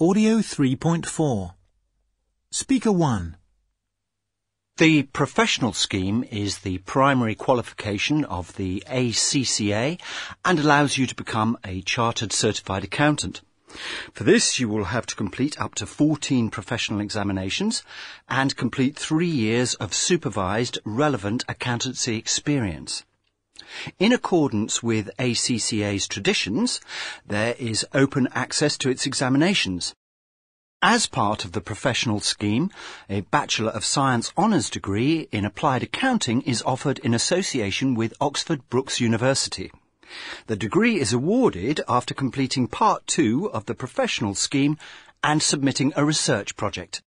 Audio 3.4 Speaker 1 The professional scheme is the primary qualification of the ACCA and allows you to become a chartered certified accountant. For this, you will have to complete up to 14 professional examinations and complete three years of supervised relevant accountancy experience. In accordance with ACCA's traditions, there is open access to its examinations. As part of the professional scheme, a Bachelor of Science honours degree in applied accounting is offered in association with Oxford Brookes University. The degree is awarded after completing part two of the professional scheme and submitting a research project.